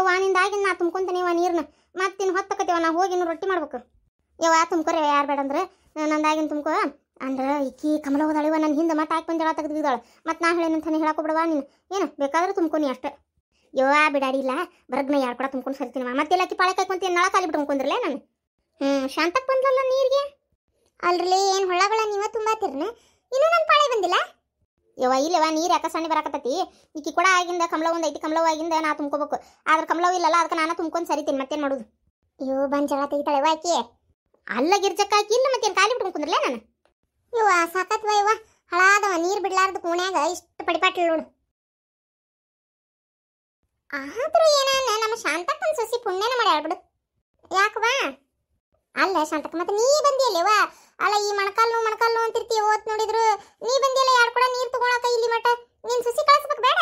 ಯವ್ವ ನಿಂದಾಗಿನ ನಾ ತುಂಬ್ಕೊಂತೇನಿವ ನೀರನ್ನ ಮತ್ತಿನ್ನು ಹೊತ್ತಕತ್ತೀವ ನಾ ಹೋಗಿ ಇನ್ನು ರೊಟ್ಟಿ ಮಾಡ್ಬೇಕು ಯವ್ವ ತುಂಬ್ಕೊರಿ ಯಾರು ಬೇಡ ಅಂದ್ರೆ ನಂದಾಗಿನ ತುಂಬ್ಕೋ ಅಂದ್ರೆ ಇಕ್ಕಿ ಕಮಲ ಹೋದಾಳಿವ ನನ್ನ ಹಿಂದೆ ಮತ್ತೆ ಹಾಕಿ ಬಂದಳ ತೆಗೆದು ತೆಗೆದಿದ್ದಾಳೆ ಮತ್ತೆ ನಾ ಹೇಳೇನಂತಾನೆ ಹೇಳಕ್ಕೊಬಿಡವಾ ನೀನು ಏನು ಬೇಕಾದ್ರೆ ತುಂಬ್ಕೊನಿ ಅಷ್ಟೇ ಯವ್ವ ಬಿಡಾಡಿಲ್ಲ ಬರ್ಗ್ನ ಯಾರು ಕೂಡ ತುಂಬ್ಕೊಂಡು ಸರಿತೀನವ ಮತ್ತೆ ಎಲ್ಲಕ್ಕಿ ಪಾಳೆ ಕಾಯ್ಕೊಂತೀನಿ ನಾಳೆ ಕಾಲಿ ಬಿಟ್ಕೊಂಡ್ರಲ್ಲ ನಾನು ಹ್ಞೂ ಶಾಂತಕ್ಕೆ ಬಂದ್ರಲ್ಲ ನೀರಿಗೆ ಅಲ್ರಲ್ಲಿ ಏನು ಹೊಳಗಳ ನೀವ ತುಂಬಾತಿರ್ನ ಇನ್ನೂ ನನ್ನ ಪಾಳೆ ಬಂದಿಲ್ಲ ಯವ್ವ ಇಲ್ಲವ ನೀರು ಯಾಕೆ ಸಣ್ಣ ಬರಕತ್ತತಿ ಈಕಿ ಕೂಡ ಆಗಿಂದ ಕಮಲವ್ ಒಂದು ಐತಿ ಕಮಲವ್ ಆಗಿಂದ ನಾ ತುಂಬ್ಕೋಬೇಕು ಆದ್ರೆ ಕಮಲವ್ ಇಲ್ಲಲ್ಲ ಅದಕ್ಕೆ ನಾನು ತುಂಬ್ಕೊಂಡು ಸರಿತೀನಿ ಮತ್ತೇನು ಮಾಡೋದು ಅಯ್ಯೋ ಬಂದು ಜಗಳ ತೆಗಿತಾಳೆ ಆಕಿ ಅಲ್ಲ ಗಿರ್ಜಕ್ಕ ಆಕಿ ಇಲ್ಲ ಮತ್ತೇನು ಖಾಲಿ ಬಿಟ್ಟು ಕುಂದ್ರಲೇ ನಾನು ಇವ ಸಾಕತ್ ವಯ್ಯವ ಹಳಾದವ ನೀರು ಬಿಡ್ಲಾರ್ದ ಕೋಣ್ಯಾಗ ಇಷ್ಟು ಪಡಿಪಾಟ್ಲು ನೋಡು ಆದ್ರೂ ಏನ ನಮ್ಮ ಶಾಂತಕ್ಕನ ಸೊಸಿ ಪುಣ್ಯನ ಹೇಳ್ಬಿಡು ಯಾಕವಾ ಅಲ್ಲ ಶಾಂತಕ್ಕ ಮತ್ತೆ ನೀ ಬಂದಿಯಲ್ಲವಾ ಅಲ್ಲ ಈ ಮಣಕಾಲು ಮಣಕಾಲು ಅಂತಿರ್ತಿ ಓತ್ ನೋಡಿದ್ರು ನೀ ಬಂದಿಯಲ್ಲ ಯಾರು ಕೂಡ ನೀರು ತಗೊಳಕ ಇಲ್ಲಿ ಮಟ್ಟ ನೀನ್ ಸುಸಿ ಕಳಿಸ್ಬೇಕು ಬೇಡ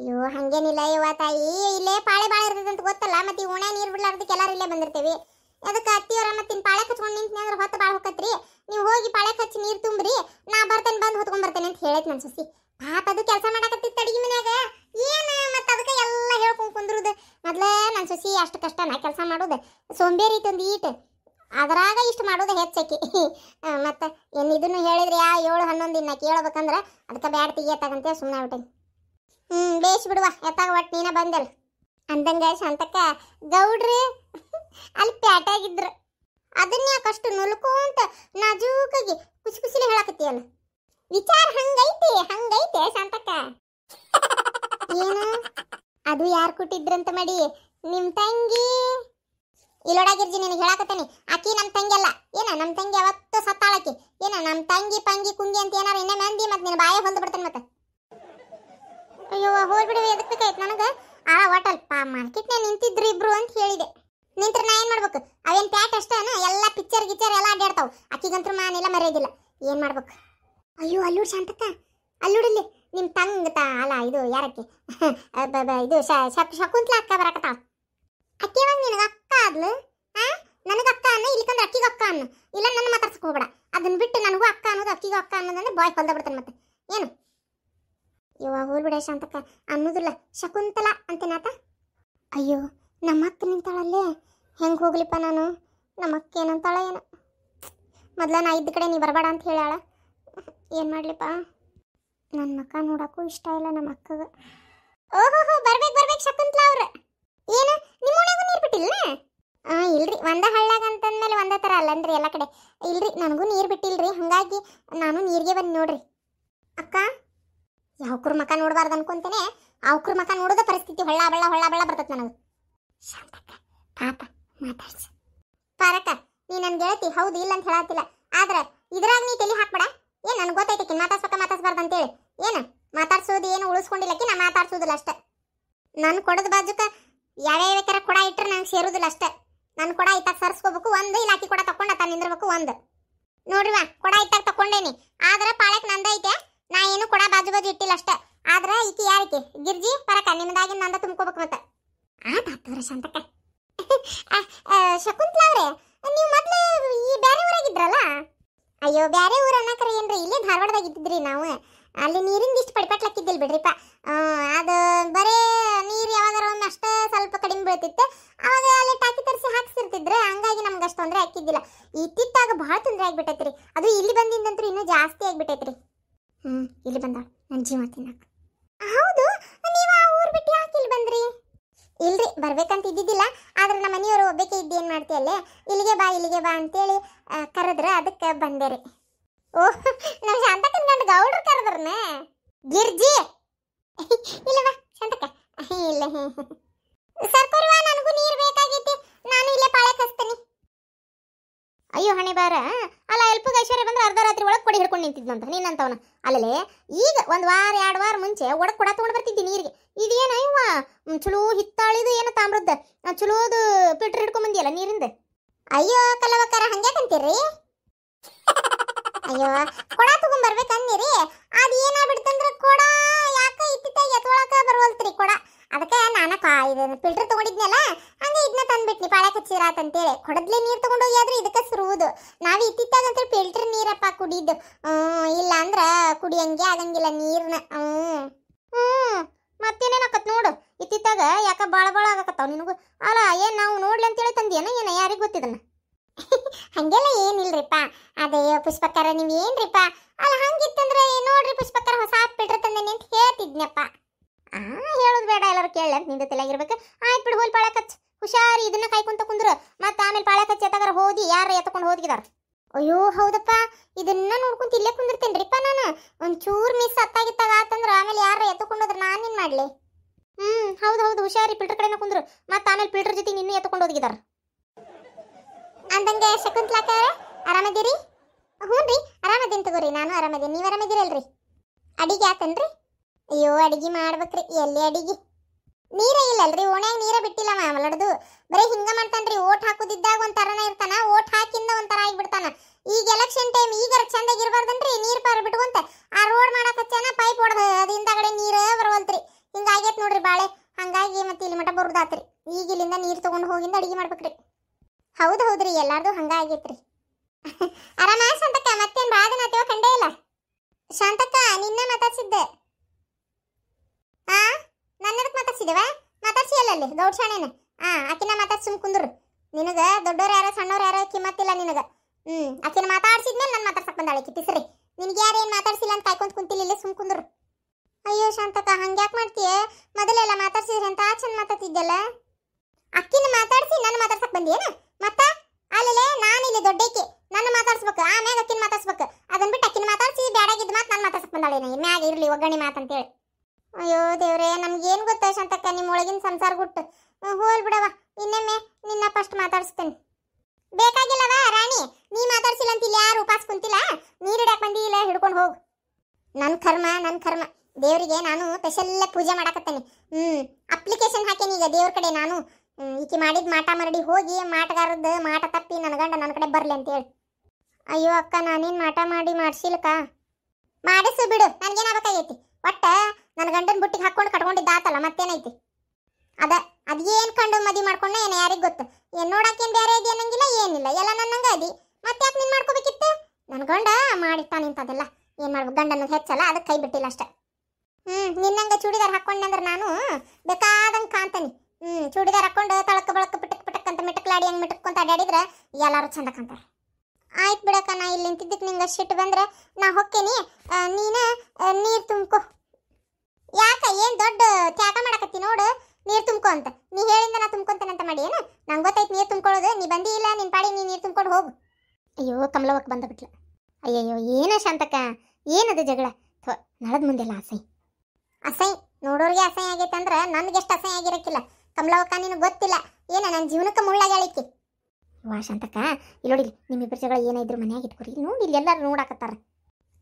ಅಯ್ಯೋ ಹಂಗೇನಿಲ್ಲ ಯವ್ವ ತಾಯಿ ಇಲ್ಲೇ ಪಾಳೆ ಬಾಳೆ ಅಂತ ಗೊತ್ತಲ್ಲ ಮತ್ತೆ ಈ ಓಣೆ ನೀರು ಬಿಡ್ಲಾರ್ದಕ್ಕೆ ಎಲ್ಲಾರು ಇಲ್ಲೇ ಬಂದಿರ್ತೇವೆ ಅದಕ್ಕೆ ಅತ್ತಿಯವರ ಮತ್ತೆ ಪಾಳೆ ಕಚ್ಕೊಂಡು ನಿಂತ ಅಂದ್ರೆ ಹೊತ್ತು ಭಾಳ ಹೋಗತ್ರಿ ನೀವು ಹೋಗಿ ಪಾಳೆ ಕಚ್ಚಿ ನೀರು ತುಂಬ್ರಿ ನಾ ಬರ್ತೇನೆ ಬಂದು ಹೊತ್ಕೊಂಡ್ ಬರ್ತೇನೆ ಅಂತ ಹೇಳೈತೆ ನನ್ನ ಸುಸಿ ಪಾಪ ಅದು ಕೆಲಸ ಮಾಡಕತ್ತಿತ್ತು ಅಡಿಗೆ ಮನ್ಯಾಗ ಏನ ಮತ್ತೆ ಅದಕ್ಕೆ ಎಲ್ಲ ಹೇಳ್ಕೊಂಡು ಕುಂದ್ರುದು ಮೊದ್ಲ ನನ್ನ ಸುಸಿ ಅಷ್ಟು ಕಷ್ಟ ನಾ ಕೆಲಸ ಮಾಡೋದು ಸೋಂಬೇರಿ ಐತೆ ಒಂದು ಈಟ್ ಅದರಾಗ ಇಷ್ಟು ಮಾಡೋದು ಹೆಚ್ಚಕ್ಕೆ ಮತ್ತು ಏನು ಇದನ್ನು ಹೇಳಿದ್ರೆ ಯಾ ಏಳು ಹನ್ನೊಂದು ಇನ್ನ ಕೇಳ್ಬೇಕಂದ್ರೆ ಅದಕ್ಕೆ ಬ್ಯಾಡ್ ತೆಗಿಯತ್ತಾಗಂತೇಳಿ ಸುಮ್ಮನೆ ಆಗ್ಬಿಟ್ಟೆ ಹ್ಞೂ ಬೇಸ್ ಬಿಡುವ ಎತ್ತಾಗ ಒಟ್ಟು ನೀನೇ ಬಂದಲ್ ಅಂದಂಗೆ ಶಾಂತಕ್ಕ ಗೌಡ್ರಿ ಅಲ್ಲಿ ಪ್ಯಾಟಾಗಿದ್ರು ಅದನ್ನ ಯಾಕಷ್ಟು ನುಲ್ಕೊಂತ ನಾಜೂಕಾಗಿ ಖುಷಿ ಖುಷಿಲಿ ಹೇಳಕತ್ತೀಯಲ್ಲ ವಿಚಾರ ಹಂಗೈತಿ ಹಂಗೈತೆ ಶಾಂತಕ್ಕ ಏನು ಅದು ಯಾರು ಕೊಟ್ಟಿದ್ರಂತ ಮಾಡಿ ನಿಮ್ಮ ತಂಗಿ ಇಲ್ಲೋಡಾಗಿರ್ಜಿ ನಿನಗೆ ಹೇಳಾಕತ್ತೇನಿ ಆಕಿ ನಮ್ಮ ತಂಗಿ ಅಲ್ಲ ಏನ ನಮ್ಮ ತಂಗಿ ಅವತ್ತು ಸತ್ತಾಳಕ್ಕೆ ಏನ ನಮ್ಮ ತಂಗಿ ಪಂಗಿ ಕುಂಗಿ ಅಂತ ಏನಾರ ಇನ್ನೇ ಮಂದಿ ಮತ್ತೆ ನಿನ್ನ ಬಾಯ ಹೊಲ್ದು ಬಿಡ್ತಾನೆ ಮತ್ತೆ ಅಯ್ಯೋ ಹೋಗ್ಬಿಡಿ ಎದಕ್ಕೆ ಬೇಕಾಯ್ತು ನನಗೆ ಆ ಪಾ ಮಾರ್ಕೆಟ್ನೇ ನಿಂತಿದ್ರು ಇಬ್ರು ಅಂತ ಹೇಳಿದೆ ನಿಂತ್ರ ನಾ ಏನ್ ಮಾಡ್ಬೇಕು ಅವೇನ್ ಪ್ಯಾಟ್ ಅಷ್ಟೇನ ಎಲ್ಲ ಪಿಕ್ಚರ್ ಗಿಚ್ಚರ್ ಎಲ್ಲ ಅಡ್ಡಾಡ್ತಾವೆ ಅಕ್ಕಿಗಂತ್ರ ಮಾನೆಲ್ಲ ಮರೆಯೋದಿಲ್ಲ ಏನ್ ಮಾಡ್ಬೇಕು ಅಯ್ಯೋ ಅಲ್ಲೂರು ಶಾಂತಕ್ಕ ಅಲ್ಲೂಡಿಲ್ಲಿ ನಿಮ್ಮ ತಂಗ ತಾ ಅಲ್ಲ ಇದು ಯಾರಕ್ಕೆ ಇದು ಶಕುಂತಲಾ ಅಕ್ಕ ಬರಕತ್ತಾವ ಅಕ್ಕಿ ಒಂದು ನಿನಗೆ ಅಕ್ಕ ಆದ್ಲು ಆ ನನಗೆ ಅಕ್ಕ ಅನ್ನ ಇಲ್ಲಿಕಂದ್ರೆ ಅಕ್ಕಿಗೆ ಅಕ್ಕ ಅನ್ನು ಇಲ್ಲ ನನ್ನ ಮಾತಾಡ್ಸಕ್ ಹೋಗ್ಬೇಡ ಅದನ್ನ ಬಿಟ್ಟು ನನಗೂ ಅಕ್ಕ ಅನ್ನೋದು ಅಕ್ಕಿಗೆ ಅಕ್ಕ ಅನ್ನೋದಂದ್ರೆ ಬಾಯ್ ಹೊಲ್ದ ಬಿಡ್ತಾನೆ ಮತ್ತೆ ಏನು ಇವ ಹೋಲ್ ಬಿಡ ಶಾಂತಕ್ಕ ಅನ್ನೋದಿಲ್ಲ ಶಕುಂತಲ ಅಂತೇನಾತ ಅಯ್ಯೋ ನಮ್ಮ ಅಕ್ಕ ನಿಂತಾಳಲ್ಲೇ ಹೆಂಗೆ ಹೋಗ್ಲಿಪ್ಪ ನಾನು ನಮ್ಮ ಅಕ್ಕ ಏನಂತಾಳ ಏನು ಮೊದಲ ನಾ ಇದ್ದ ಕಡೆ ನೀ ಬರಬೇಡ ಅಂತ ಹೇಳ್ಯಾಳ ಏನು ಮಾಡ್ಲಿಪ್ಪ ನನ್ನ ಮಕ್ಕ ನೋಡಕ್ಕೂ ಇಷ್ಟ ಇಲ್ಲ ನಮ್ಮ ಅಕ್ಕಗೆ ಓಹೋ ಬರ್ಬೇಕು ಬರ್ಬೇಕು ಶಕುಂತಲಾ ಅವ್ರೆ ಏನು ನಿಮ್ಮ ಓಣ್ಯಾಗೂ ನೀರು ಬಿಟ್ಟಿಲ್ಲ ಹಾಂ ಇಲ್ರಿ ಒಂದ ಹಳ್ಳಾಗ ಅಂತಂದ್ಮೇಲೆ ಒಂದ ತರ ಅಲ್ಲಂದ್ರಿ ಎಲ್ಲ ಕಡೆ ಇಲ್ರಿ ನನಗೂ ನೀರು ಬಿಟ್ಟಿಲ್ರಿ ಹಾಗಾಗಿ ನಾನು ನೀರಿಗೆ ಬಂದು ನೋಡ್ರಿ ಅಕ್ಕ ಯಾವ ಮಕ ನೋಡಬಾರ್ದು ಅನ್ಕೊಂತೇನೆ ಆ ಮಕ ನೋಡೋದ ಪರಿಸ್ಥಿತಿ ಹೊಳ್ಳ ಬಳ್ಳ ಹೊಳ್ಳ ಬಳ್ಳ ಬರ್ತದೆ ನನಗೆ ಪಾಪ ಮಾತಾಡ್ಸ ಪಾರಕ್ಕ ನೀ ನನ್ನ ಗೆಳತಿ ಹೌದು ಇಲ್ಲ ಅಂತ ಹೇಳತ್ತಿಲ್ಲ ಆದ್ರೆ ಇದ್ರಾಗ ನೀ ತಲೆ ಹಾಕ್ಬೇಡ ಏನ್ ನನ್ಗೆ ಗೊತ್ತೈತಿ ಮಾತಾಡ್ಸಕ ಮಾತಾಡ್ಸ್ಬಾರ್ದು ಅಂತೇಳಿ ಏನು ಮಾತಾಡ್ಸೋದು ಏನು ಉಳಿಸ್ಕೊಂಡಿಲ್ಲಕ್ಕೆ ನಾ ಮಾತಾಡ್ಸೋದಿಲ್ಲ ಅಷ್ಟೇ ನಾನು ಕೊಡೋದು ಬಾಜುಕ ಯಾವ ಥರ ಕೊಡ ಇಟ್ಟರೆ ನಂಗೆ ಸೇರೋದಿಲ್ಲ ಅಷ್ಟೇ ನಾನು ಕೊಡ ಇತ್ತಾಗ ಸರ್ಸ್ಕೋಬೇಕು ಒಂದು ಇಲಾಖೆ ಕೂಡ ಕೊಡ ತಗೊಂಡ ತಾನು ನಿಂದಿರ್ಬೇಕು ಒಂದು ನೋಡ್ರಿವ ಕೊಡ ಇತ್ತಾಗ ತಕೊಂಡೇನಿ ಆದ್ರೆ ನಂದ ನಂದೈತೆ ನಾ ಏನು ಕೊಡ ಬಾಜು ಬಾಜು ಇಟ್ಟಿಲ್ಲ ಅಷ್ಟೇ ಆದ್ರೆ ಈಕಿ ಯಾರಿಕೆ ಗಿರ್ಜಿ ಪರಕ ನಿಮ್ದಾಗಿ ನಂದ ತುಂಬ್ಕೋಬೇಕು ಮತ್ತೆ ಆ ತಾತವ್ರ ಶಾಂತಕ್ಕ ಶಕುಂತ್ಲಾ ಅವ್ರೆ ನೀವು ಮೊದ್ಲು ಈ ಬ್ಯಾರೆ ಊರಾಗಿದ್ರಲ್ಲ ಅಯ್ಯೋ ಬ್ಯಾರೆ ಊರ ಅನ್ನಕರ ಏನ್ರಿ ಇಲ್ಲೇ ಧಾರವಾಡದಾಗ ಇದ್ದಿದ್ರಿ ನಾವು ಅಲ್ಲಿ ನೀರಿಂದ ಇಷ್ಟು ಪಡ್ಪಟ್ಲಾಕಿದ್ದಿಲ್ಲ ಬಿಡ್ರಿಪ್ಪ ಅದು ಬರೇ ನೀರು ಯಾವಾಗಾರ ಒಂದು ಅಷ್ಟೇ ಸ್ವಲ್ಪ ಕಡಿಮೆ ಬೀಳ್ತಿತ್ತು ಅವಾಗ ಅಲ್ಲಿ ಟಾಕಿ ತರಿಸಿ ಹಾಕ್ಸಿರ್ತಿದ್ರೆ ಹಂಗಾಗಿ ನಮ್ಗೆ ಅಷ್ಟು ತೊಂದರೆ ಹಾಕಿದ್ದಿಲ್ಲ ಇತ್ತಿತ್ತಾಗ ಭಾಳ ತೊಂದರೆ ಆಗಿಬಿಟ್ಟೈತೆ ರೀ ಅದು ಇಲ್ಲಿ ಬಂದಿಂದಂತೂ ಇನ್ನೂ ಜಾಸ್ತಿ ಆಗಿಬಿಟ್ಟೈತೆ ರೀ ಹ್ಞೂ ಇಲ್ಲಿ ಬಂದಾಳ ನನ್ನ ಜೀವ ತಿನ್ನಕ್ಕೆ ಹೌದು ನೀವು ಆ ಊರು ಬಿಟ್ಟು ಯಾಕೆ ಇಲ್ಲಿ ಬಂದ್ರಿ ಇಲ್ರಿ ಬರ್ಬೇಕಂತ ಇದ್ದಿದ್ದಿಲ್ಲ ಆದ್ರೆ ನಮ್ಮ ಮನೆಯವರು ಒಬ್ಬಕ್ಕೆ ಇದ್ದು ಏನು ಮಾಡ್ತೀಯಲ್ಲೇ ಇಲ್ಲಿಗೆ ಬಾ ಇಲ್ಲಿಗೆ ಬಾ ಅಂತೇಳಿ ಕರೆದ್ರೆ ಅದಕ್ಕೆ ಬಂದೆ ರೀ ಓಹ್ ನಮ್ಮ ಶಾಂತಕ್ಕೆ ಗೌಡ್ರು ಕರೆದ್ರನ ಗಿರ್ಜಿ ಇಲ್ಲವ ಇಲ್ಲ ಸರ್ಕೋರ್ವ ನನಗೂ ನೀರು ಬೇಕಾಗೈತಿ ನಾನು ಇಲ್ಲೇ ಪಾಳೆ ಕಸ್ತೀನಿ ಅಯ್ಯೋ ಹಣೆ ಅಲ್ಲ ಎಲ್ಪಗೆ ಐಶ್ವರ್ಯ ಬಂದ್ರೆ ಅರ್ಧ ರಾತ್ರಿ ಒಳಗೆ ಕೊಡಿ ಹಿಡ್ಕೊಂಡು ನಿಂತಿದ್ನಂತ ನಿನ್ನಂತವನ ಅಲ್ಲಲೇ ಈಗ ಒಂದು ವಾರ ಎರಡು ವಾರ ಮುಂಚೆ ಒಡಕ್ ಕೊಡ ತೊಗೊಂಡು ಬರ್ತಿದ್ದಿ ನೀರಿಗೆ ಇದೇನ ಇವ ಚಲೋ ಹಿತ್ತಾಳಿದು ಏನೋ ತಾಮ್ರದ್ದ ಚಲೋದು ಪಿಟ್ರ್ ಹಿಡ್ಕೊಂಬಂದಿಯಲ್ಲ ನೀರಿಂದ ಅಯ್ಯೋ ಕಲ್ಲವಕ್ಕಾರ ಹಂಗ್ಯಾಕಂತೀರಿ ಅಯ್ಯೋ ಕೊಡ ತಗೊಂಡ್ ಬರ್ಬೇಕನ್ನಿರಿ ಅದ ಏನ ಕೊಡ ಯಾಕ ಇತ್ತಿತ್ತ ಎತ್ಕೊಳಕ ಬರವಲ್ತ್ರಿ ಕೊಡ ಅದಕ್ಕೆ ನಾನು ಕಾ ಇದನ್ನ ಫಿಲ್ಟರ್ ತಗೊಂಡಿದ್ನಲ್ಲ ಹಂಗೆ ಇದನ್ನ ತಂದ್ಬಿಟ್ನಿ ಪಾಳೆ ಹಚ್ಚಿರಾತ್ ಅಂತೇಳಿ ಕೊಡದ್ಲೆ ನೀರು ತಗೊಂಡು ಹೋಗ್ಯಾದ್ರೆ ಇದಕ್ಕೆ ಸುರುವುದು ನಾವು ಇತ್ತಿತ್ತಾಗ ಅಂತ ಫಿಲ್ಟರ್ ನೀರಪ್ಪ ಕುಡಿದು ಇಲ್ಲ ಅಂದ್ರೆ ಕುಡಿಯಂಗೆ ಆಗಂಗಿಲ್ಲ ನೀರನ್ನ ಹ್ಞೂ ಹ್ಞೂ ಮತ್ತೇನೇನಾಕತ್ ನೋಡು ಇತ್ತಿತ್ತಾಗ ಯಾಕ ಬಾಳ ಬಾಳ ಆಗಕತ್ತಾವ ನಿನಗೂ ಅಲ್ಲ ಏನ್ ನಾವು ನೋಡ್ಲಿ ಅಂತೇಳಿ ತಂದಿಯನ ಏನ ಯಾರಿಗೆ ಗೊತ್ತಿದನ್ನ ಹಂಗೆಲ್ಲ ಏನಿಲ್ರಿಪ್ಪ ಅದೇ ಪುಷ್ಪಕರ ನೀವು ಏನ್ರಿಪ್ಪ ಅಲ್ಲ ಹಂಗಿತ್ತಂದ್ರೆ ನೋಡ್ರಿ ಪುಷ್ಪಕರ ಹೊಸ ಪಿಟ್ರ ತಂದೇನಿ ಅಂತ ಹೇಳ್ತಿದ್ನಪ್ಪ ಆ ಹೇಳೋದು ಬೇಡ ಎಲ್ಲರೂ ಕೇಳಿ ಅಂತ ನಿಂದ ತಲೆಯಾಗಿರ್ಬೇಕು ಆಯ್ತು ಬಿಡು ಹೋಲ್ ಪಾಳ ಹುಷಾರಿ ಇದನ್ನ ಕಾಯ್ಕೊಂತ ಕುಂದ್ರು ಮತ್ತೆ ಆಮೇಲೆ ಪಾಳ ಕಚ್ಚಿ ಹೋದಿ ಯಾರ ಎತ್ಕೊಂಡು ಹೋದಿದಾರ ಅಯ್ಯೋ ಹೌದಪ್ಪ ಇದನ್ನ ನೋಡ್ಕೊಂತ ಇಲ್ಲೇ ಕುಂದಿರ್ತೇನ್ರಿಪ್ಪ ನಾನು ಒಂಚೂರು ಮಿಸ್ ಅತ್ತಾಗಿತ್ತಾಗ ಆತಂದ್ರೆ ಆಮೇಲೆ ಯಾರ ಎತ್ಕೊಂಡು ಹೋದ್ರೆ ನಾನೇನು ಮಾಡ್ಲಿ ಹ್ಞೂ ಹೌದು ಹೌದು ಹುಷಾರಿ ಪಿಲ್ಟರ್ ಕಡೆನ ಕುಂದ್ರು ಮತ್ತೆ ಆಮೇಲೆ ಪಿಲ್ಟರ್ ಜೊತೆ ನಿನ್ನೂ ಎತ್ಕೊಂಡು ಹೋಗಿದಾರ ಅಂದಂಗೆ ಶಕುಂತ್ಲಾಕ ಆರಾಮದಿರಿ ಹ್ಞೂ ರೀ ಆರಾಮದೇನು ತಗೋರಿ ನಾನು ಆರಾಮದೇನಿ ನೀವು ಆರಾಮದಿರಲ್ರಿ ಅಡಿಗೆ ಆತನ್ರಿ ಅಯ್ಯೋ ಅಡಿಗೆ ಮಾಡ್ಬೇಕ್ರಿ ಎಲ್ಲಿ ಅಡಿಗೆ ನೀರೇ ಇಲ್ಲಲ್ರಿ ಓಣ್ಯಾಗ ನೀರ ಬಿಟ್ಟಿಲ್ಲ ಮಾಮಲಡ್ದು ಬರೀ ಹಿಂಗ ಮಾಡ್ತಾನ್ರಿ ಓಟ್ ಹಾಕುದಿದ್ದಾಗ ಒಂಥರನ ಇರ್ತಾನ ಓಟ್ ಹಾಕಿಂದ ಒಂಥರ ಆಗಿಬಿಡ್ತಾನ ಈಗ ಎಲೆಕ್ಷನ್ ಟೈಮ್ ಈಗ ಚಂದಾಗ ಇರ್ಬಾರ್ದನ್ರಿ ನೀರ್ ಪಾರ ಬಿಟ್ಕೊಂತ ಆ ರೋಡ್ ಮಾಡಕ್ಕೆ ಪೈಪ್ ಹೊಡೆದ ಅದಿಂದ ಕಡೆ ನೀರ ಬರವಲ್ತ್ರಿ ಹಿಂಗಾಗೈತ್ ನೋಡ್ರಿ ಬಾಳೆ ಹಂಗಾಗಿ ಮತ್ತೆ ಇಲ್ಲಿ ಮಠ ಬರುದಾತ್ರಿ ಈಗ ಇಲ್ಲಿಂದ ನೀರು ತಗೊಂಡು ಹೋಗಿಂದ ಅಡಿಗೆ ಮಾಡ್ಬೇಕ್ರಿ ಹೌದು ಹೌದ್ರಿ ಎಲ್ಲಾರ್ದು ಹಂಗ ಆಗೈತ್ರಿ ಆರಾಮ ಶಾಂತಕ್ಕ ಮತ್ತೇನ್ ಭಾಳ ದಿನ ಕಂಡೇ ಇಲ್ಲ ಶಾಂತಕ್ಕ ನಿನ್ನ ಮಾತಾಡ್ಸಿದ್ದೆ ಆ ನನ್ನದಕ್ಕೆ ಮಾತಾಡ್ಸಿದವ ಮಾತಾಡ್ಸಿ ಅಲ್ಲಲ್ಲಿ ಶಾಣೆನ ಆ ಅಕ್ಕಿನ ಮಾತಾಡ್ಸಿ ಸುಮ್ ಕುಂದ್ರು ನಿನಗ ದೊಡ್ಡೋರು ಯಾರೋ ಸಣ್ಣವ್ರ ಯಾರೋ ಕಿಮ್ಮತ್ತಿಲ್ಲ ನಿನಗ ಹ್ಮ್ ಅಕ್ಕಿನ ಮಾತಾಡ್ಸಿದ್ಮೇಲೆ ನನ್ನ ಮಾತಾಡ್ಸಕ್ ಬಂದಾಳೆ ಕಿತ್ತಿಸ್ರಿ ನಿನ್ಗೆ ನಿನಗೆ ಯಾರು ಏನು ಮಾತಾಡ್ಸಿಲ್ಲ ಅಂತ ಕಾಯ್ಕೊಂಡ್ ಕುಂತಿಲ್ಲ ಇಲ್ಲೇ ಸುಮ್ ಕುಂದ್ರು ಅಯ್ಯೋ ಶಾಂತಕ್ಕ ಹಂಗ್ಯಾಕೆ ಮಾಡ್ತೀಯ ಮೊದಲೆಲ್ಲ ಮಾತಾಡ್ಸಿದ್ರೆ ಅಂತ ಚಂದ ಮಾತಾಡ್ತಿದ್ದಲ್ಲ ಅಕ್ಕಿನ ಮಾತಾಡ್ಸಿ ನನ್ನ ಮಾತಾಡ್ಸಕ್ ಬಂದಿಯೇನ ಮತ್ತೆ ಅಲ್ಲಲೇ ನಾನು ಇಲ್ಲಿ ದೊಡ್ಡಕ್ಕೆ ನನ್ನ ಮಾತಾಡ್ಸ್ಬೇಕು ಆಮ್ಯಾಗ ಅಕ್ಕಿನ ಮಾತಾಡ್ಸ್ಬೇಕು ಅದನ್ನ ಬಿಟ್ಟು ಅಕ್ಕಿನ ಮಾತಾಡ್ಸಿ ಬ್ಯಾಡಾಗಿದ್ದ ಮಾತು ನಾನು ಮಾತಾಡ್ಸಕ್ ಬಂದಾಳೆ ನೀ ಮ್ಯಾಗ ಇರಲಿ ಒಗ್ಗರಣೆ ಮಾತು ಅಂತೇಳಿ ಅಯ್ಯೋ ದೇವರೇ ನಮ್ಗೇನು ಗೊತ್ತ ಶಾಂತಕ್ಕ ನಿಮ್ಮ ಒಳಗಿನ ಸಂಸಾರ ಗುಟ್ಟು ಹೋಲ್ ಬಿಡವ ಇನ್ನೊಮ್ಮೆ ನಿನ್ನ ಫಸ್ಟ್ ಮಾತಾಡ್ಸ್ತೀನಿ ಬೇಕಾಗಿಲ್ಲವ ರಾಣಿ ನೀ ಮಾತಾಡ್ಸಿಲ್ಲ ಅಂತ ಇಲ್ಲಿ ಯಾರು ಉಪಾಸ ಕುಂತಿಲ್ಲ ನೀರಿಡಾಕ್ ಬಂದಿ ಇಲ್ಲ ಹಿಡ್ಕೊಂಡು ಹೋಗು ನನ್ನ ಕರ್ಮ ನನ್ನ ಕರ್ಮ ದೇವರಿಗೆ ನಾನು ಸ್ಪೆಷಲ್ ಪೂಜೆ ಮಾಡಕತ್ತೇನೆ ಹ್ಞೂ ಅಪ್ಲಿಕೇಶನ್ ಹಾಕೇನಿ ಈಗ ದೇವ್ರ ಕಡೆ ನಾನು ಈಕಿ ಮಾಡಿದ ಮಾಟ ಮರಡಿ ಹೋಗಿ ಮಾಟಗಾರದ್ದು ಮಾಟ ತಪ್ಪಿ ನನ್ನ ಗಂಡ ನನ್ನ ಕಡೆ ಬರಲಿ ಹೇಳಿ ಅಯ್ಯೋ ಅಕ್ಕ ನಾನೇನು ಮಾಟ ಮಾಡಿ ಮಾಡಿಸಿಲ್ಕ ಮಾಡಿಸು ಬಿಡು ನನಗೇನಾಗಬೇಕಾಗೈತಿ ಒಟ್ಟ ನನ್ನ ಗಂಡನ ಬುಟ್ಟಿಗೆ ಹಾಕೊಂಡು ಕಟ್ಕೊಂಡಿದ್ದಾತಲ್ಲ ಮತ್ತೇನೈತಿ ಅದ ಅದೇನು ಕಂಡು ಮದಿ ಮಾಡ್ಕೊಂಡ ಏನು ಯಾರಿಗೆ ಗೊತ್ತು ಏನು ನೋಡಕೇನ್ ಬೇರೆ ಇದೆ ಅನ್ನಂಗಿಲ್ಲ ಏನಿಲ್ಲ ಎಲ್ಲ ನನ್ನಂಗೆ ಅದಿ ಮತ್ತೆ ಯಾಕೆ ನೀನು ಮಾಡ್ಕೋಬೇಕಿತ್ತು ನನ್ನ ಗಂಡ ಮಾಡಿರ್ತಾನೆ ಇಂಥದ್ದೆಲ್ಲ ಏನು ಮಾಡ್ಬೇಕು ಗಂಡನ ಹೆಚ್ಚಲ್ಲ ಅದಕ್ಕೆ ಕೈ ಬಿಟ್ಟಿಲ್ಲ ಅಷ್ಟೆ ಹ್ಞೂ ನಿನ್ನಂಗೆ ಚೂಡಿದಾರ್ ಹಾಕೊಂಡೆ ಅಂದ್ರೆ ನಾನು ಬೇಕಾದಂಗೆ ಕಾಣ್ತಾನೆ ಹ್ಮ್ ಚೂಡಿದಾರ್ ಹಾಕೊಂಡು ತಳಕ ಬಳಕ ಪಿಟಕ್ ಪಿಟಕ್ ಅಂತ ಮಿಟಕ್ಲಾಡಿ ಹಂಗೆ ಮಿಟಕ್ಕೊಂತ ಅಡ್ಯಾಡಿದ್ರ ಎಲ್ಲಾರು ಚಂದ ಕಂತಾರೆ ಆಯ್ತು ಬಿಡಕ್ಕ ನಾ ಇಲ್ಲಿ ನಿಂತಿದ್ದಕ್ಕೆ ನಿಂಗೆ ಶಿಟ್ ಬಂದ್ರೆ ನಾ ಹೊಕ್ಕೇನಿ ನೀನು ನೀರು ತುಂಬ್ಕೊ ಯಾಕ ಏನ್ ದೊಡ್ಡ ತ್ಯಾಗ ಮಾಡಕತ್ತಿ ನೋಡು ನೀರು ತುಂಬ್ಕೊ ಅಂತ ನೀ ಹೇಳಿಂದ ನಾ ತುಂಬ್ಕೊಂತೇನೆ ಮಾಡಿ ಏನು ನಂಗೆ ಗೊತ್ತಾಯ್ತು ನೀರು ತುಂಬ್ಕೊಳ್ಳೋದು ನೀ ಬಂದಿ ಇಲ್ಲ ನಿನ್ ಪಾಡಿ ನೀ ನೀರು ತುಂಬ್ಕೊಂಡು ಹೋಗು ಅಯ್ಯೋ ಕಮಲವಕ್ಕೆ ಬಂದ ಬಿಟ್ಲ ಅಯ್ಯಯ್ಯೋ ಏನ ಶಾಂತಕ ಏನದು ಜಗಳ ಥೋ ನಳದ ಮುಂದೆಲ್ಲ ಅಸೈ ಅಸೈ ನೋಡೋರಿಗೆ ಅಸಹ್ಯ ಆಗೈತೆ ಅಂದ್ರೆ ನನಗೆ ಎಷ್ಟು ಅಸಹ್ಯ ಆಗಿರಕ್ಕಿಲ್ಲ ಕಮಲವಕ್ಕ ನೀನು ಗೊತ್ತಿಲ್ಲ ಏನ ನನ್ನ ಜೀವನಕ್ಕೆ ಮುಳ್ಳಾಗ್ಯಾಳಿಕ್ಕಿ ವಾಶಾಂತಕ್ಕ ಇಲ್ಲಿ ನಿಮ್ಮ ನಿಮ್ಮಿಬ್ಬರ ಜಗಳ ಏನಾದ್ರು ಮನ್ಯಾಗ ಇಟ್ಕೊರಿ ನೋಡಿ ಇಲ್ಲಿ ಎಲ್ಲರೂ ನೋಡಾಕತ್ತಾರ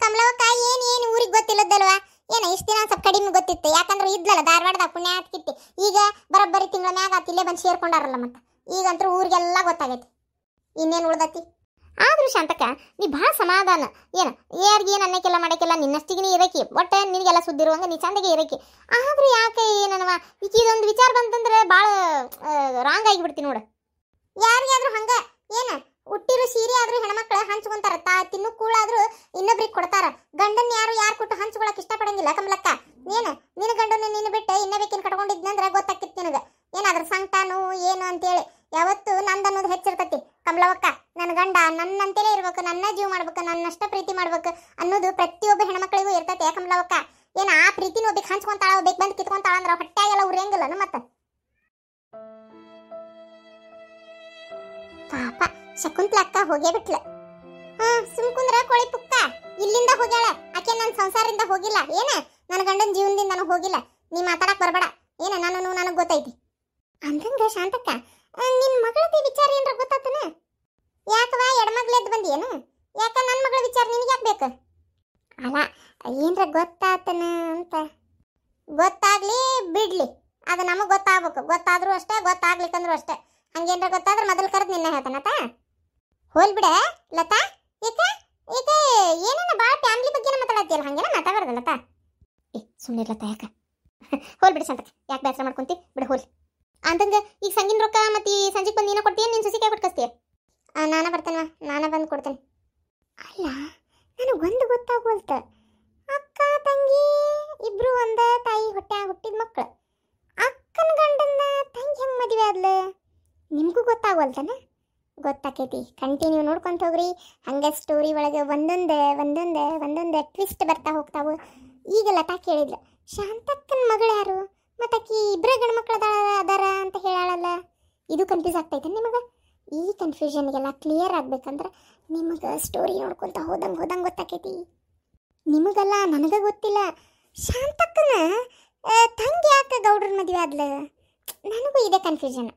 ಕಮಲವಕ್ಕ ಏನು ಏನು ಊರಿಗೆ ಗೊತ್ತಿಲ್ಲದಲ್ವಾ ಏನ ಇಷ್ಟು ದಿನ ಸ್ವಲ್ಪ ಕಡಿಮೆ ಗೊತ್ತಿತ್ತು ಯಾಕಂದ್ರೆ ಇದ್ಲಲ್ಲ ಧಾರವಾಡದಾಗ ಪುಣ್ಯ ಹಾಕಿತ್ತು ಈಗ ಬರೋಬ್ಬರಿ ತಿಂಗಳ ಮ್ಯಾಗ ಆತ ಇಲ್ಲೇ ಬಂದು ಸೇರ್ಕೊಂಡಾರಲ್ಲ ಮತ್ತೆ ಈಗಂತೂ ಊರಿಗೆಲ್ಲ ಗೊತ್ತಾಗೈತಿ ಇನ್ನೇನು ಉಳ್ದತಿ ಆದ್ರೂ ಶಾಂತಕ ನೀ ಭಾಳ ಸಮಾಧಾನ ಏನು ಯಾರಿಗೇನು ಅನ್ನಕ್ಕೆಲ್ಲ ಮಾಡಕ್ಕೆಲ್ಲ ನಿನ್ನಷ್ಟಿಗೆ ಇರಕಿ ಒಟ್ಟು ನಿನಗೆಲ್ಲ ಸುದ್ದಿರುವಂಗೆ ನೀ ಚಂದಗೆ ಇರಕಿ ಆದರೂ ಯಾಕೆ ಏನವ ಈಗ ಇದೊಂದು ವಿಚಾರ ಬಂತಂದ್ರೆ ಭಾಳ ರಾಂಗ್ ಆಗಿ ಆಗಿಬಿಡ್ತೀನಿ ನೋಡು ಯಾರಿಗಾದ್ರೂ ಹಂಗೆ ಏನು ಹುಟ್ಟಿರೋ ಸೀರೆ ಆದರೂ ಹೆಣ್ಮಕ್ಳು ಹಂಚ್ಕೊಂತಾರ ತಾ ತಿನ್ನು ಕೂಳಾದರೂ ಇನ್ನೊಬ್ರಿಗೆ ಕೊಡ್ತಾರ ಗಂಡನ್ ಯಾರು ಯಾರು ಕೊಟ್ಟು ಹಂಚ್ಕೊಳಕ್ ಇಷ್ಟಪಡಂಗಿಲ್ಲ ಕಮಲಕ್ಕ ಅವಕ್ಕ ಏನ್ ಆ ಪ್ರೀತಿನ ಒಬ್ಬಕ್ ಹಂಚ್ಕೊಂತಾಳ ಒಬ್ಬಕ್ ಬಂದ್ ಕಿತ್ಕೊಂತಾಳ ಅಂದ್ರ ಹೊಟ್ಟೆಗೆಲ್ಲ ಉರಿಯಂಗಿಲ್ಲ ಮತ್ತ ಪಾಪ ಶಕುಂತಲ ಅಕ್ಕ ಹೋಗೇ ಬಿಟ್ಲ ಹಾ ಸುಮ್ಕುಂದ್ರ ಕೋಳಿ ಪುಕ್ಕ ಇಲ್ಲಿಂದ ಹೋಗ್ಯಾಳ ಆಕೆ ನನ್ನ ಸಂಸಾರದಿಂದ ಹೋಗಿಲ್ಲ ಏನ ನನ್ನ ಗಂಡನ ಜೀವನದಿಂದ ನಾನು ಹೋಗಿಲ್ಲ ನೀ ಮಾತಾಡಕ್ ಬರಬೇಡ ಏನ ನಾನು ನನಗೆ ಗೊತ್ತೈತಿ ಅಂದಂಗ ಶಾಂತಕ್ಕ ನಿನ್ ಮಗಳದಿ ವಿಚಾರ ಏನ್ರ ಗೊತ್ತಾತನ ಯಾಕವಾ ಎಡಮಗ್ಲೆದ್ ಬಂದಿಯೇನು ಯಾಕ ನನ್ನ ಮಗಳ ವಿಚಾರ ನಿನಗೆ ಯಾಕೆ ಬೇಕು ಅಲ್ಲ ಏನರ ಗೊತ್ತಾತನ ಅಂತ ಗೊತ್ತಾಗ್ಲಿ ಬಿಡ್ಲಿ ಅದು ನಮಗೆ ಗೊತ್ತಾಗ್ಬೇಕು ಗೊತ್ತಾದ್ರೂ ಅಷ್ಟೇ ಗೊತ್ತಾಗ್ಲಿಕ್ಕಂದ್ರೂ ಅಷ್ಟೇ ಹಂಗೇನ್ರ ಗೊತ್ತಾದ್ರೆ ಮೊದಲು ಕರೆದು ನಿನ್ನ ಹೇಳ್ತಾನತ ಹೋಲ್ ಬಿಡ ಲತಾ ಏಕ ಏಕೆ ಏನೇನ ಭಾಳ ಫ್ಯಾಮಿಲಿ ಬಗ್ಗೆನ ಮಾತಾಡತ್ತಿಯಲ್ಲ ಹಂಗೇನ ಮಾತಾಡಬಾರ್ದು ಲತಾ ಏ ಸುಮ್ಮನೆ ಲತಾ ಯಾಕ ಹೋಲ್ ಬಿಡಿ ಸಂತಕ ಯಾಕೆ ಬೇಸರ ಮಾಡ್ಕೊಂತಿ ಬಿಡ ಹೋಲ್ ಅಂತಂಗ ಈಗ ಸಂಗಿನ ರೊಕ್ಕ ಮತ್ತೆ ಈ ಸಂಜೆಗೆ ಬಂದು ಏನೋ ಕೊಡ್ತೀಯ ನಿನ್ ಸುಸಿಕೆ ಕೊಟ್ಟು ಕಸ್ತೀಯ ನಾನೇ ಬರ್ತೇನೆ ಬಂದು ಕೊಡ್ತೇನೆ ಅಲ್ಲ ನನಗೆ ಒಂದು ಗೊತ್ತಾಗೋಲ್ತ ಹೊಟ್ಟೆಯಾಗ ಹುಟ್ಟಿದ ಮಕ್ಕಳು ಅಕ್ಕನ ಗಂಡನ್ನ ತಂಗಿ ಹೆಂಗೆ ಮದುವೆ ಆದ್ಲು ನಿಮಗೂ ಗೊತ್ತಾಗವಲ್ತಾನ ಗೊತ್ತಾಕೈತಿ ಕಂಟಿನ್ಯೂ ನೋಡ್ಕೊಂತ ಹೋಗ್ರಿ ಹಂಗೆ ಸ್ಟೋರಿ ಒಳಗೆ ಒಂದೊಂದೇ ಒಂದೊಂದೇ ಒಂದೊಂದೇ ಟ್ವಿಸ್ಟ್ ಬರ್ತಾ ಹೋಗ್ತಾವು ಈಗ ಲತಾ ಕೇಳಿದ್ಲು ಶಾಂತಕ್ಕನ ಮಗಳು ಯಾರು ಮತ್ತಾಕಿ ಇಬ್ಬರ ಗಂಡು ಅದಾರ ಅಂತ ಹೇಳಾಳಲ್ಲ ಇದು ಕನ್ಫ್ಯೂಸ್ ಆಗ್ತೈತೆ ನಿಮಗೆ ಈ ಕನ್ಫ್ಯೂಷನ್ಗೆಲ್ಲ ಕ್ಲಿಯರ್ ಆಗ್ಬೇಕಂದ್ರೆ ನಿಮಗೆ ಸ್ಟೋರಿ ನೋಡ್ಕೊಂತ ಹೋದಂಗೆ ಹೋದಂಗೆ ಗೊತ್ತಾಕೈತಿ ನಿಮಗಲ್ಲ ನನಗೆ ಗೊತ್ತಿಲ್ಲ ಶಾಂತಕ್ಕನ ತಂಗಿ ಯಾಕೆ ಗೌಡ್ರ ಮದುವೆ ಆದ್ಲ ನನಗೂ ಇದೆ ಕನ್ಫ್ಯೂಷನ್